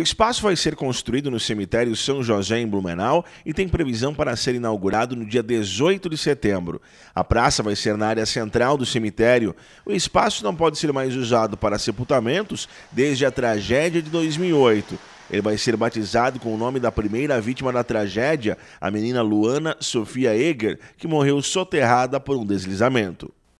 O espaço vai ser construído no cemitério São José, em Blumenau, e tem previsão para ser inaugurado no dia 18 de setembro. A praça vai ser na área central do cemitério. O espaço não pode ser mais usado para sepultamentos desde a tragédia de 2008. Ele vai ser batizado com o nome da primeira vítima da tragédia, a menina Luana Sofia Eger, que morreu soterrada por um deslizamento.